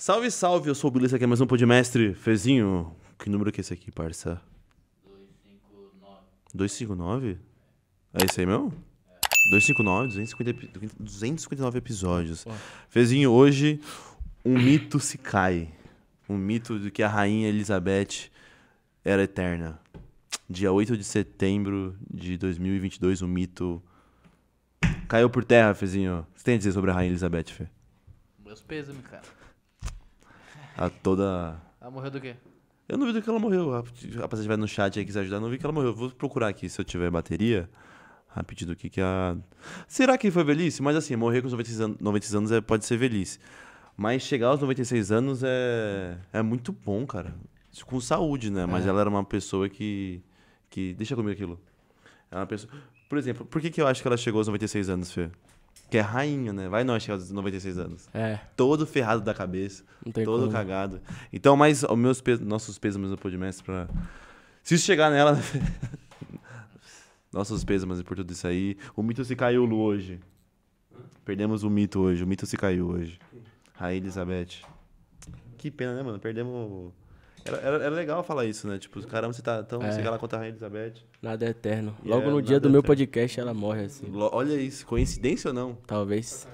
Salve, salve, eu sou o Billy, aqui é mais um Podmestre. Fezinho, que número que é esse aqui, parça? 259. 259? É esse aí mesmo? É. 259, 250, 259 episódios. Pô. Fezinho, hoje um mito se cai. Um mito de que a rainha Elizabeth era eterna. Dia 8 de setembro de 2022, o um mito caiu por terra, Fezinho. O que você tem a dizer sobre a rainha Elizabeth, Fê? Meus pêsames, cara a toda. Ela morreu do quê? Eu não vi do que ela morreu. Rapaz, se tiver no chat aí quiser ajudar, não vi que ela morreu. Vou procurar aqui se eu tiver bateria. Rapidinho do que que é a. Será que foi velhice? Mas assim, morrer com 96 anos, 96 anos é, pode ser velhice. Mas chegar aos 96 anos é, é muito bom, cara. com saúde, né? Mas é. ela era uma pessoa que. que... Deixa comigo aquilo. é uma pessoa. Por exemplo, por que, que eu acho que ela chegou aos 96 anos, Fê? que é rainha, né? Vai nós chegar aos 96 anos. É. Todo ferrado da cabeça, todo como. cagado. Então, mas os meus pesos, nossos pesos no Podmestre pra. Se isso chegar nela. nossos pesos, mas por tudo isso aí. O mito se caiu Lu, hoje. Perdemos o mito hoje. O mito se caiu hoje. Rainha Elizabeth. Que pena, né, mano? Perdemos. Era, era, era, legal falar isso, né? Tipo, caramba, você tá tão. É. Você lá contra a Rainha Elizabeth. Nada é eterno. Logo yeah, é no dia do é meu podcast ela morre, assim. Olha isso, coincidência ou não? Talvez.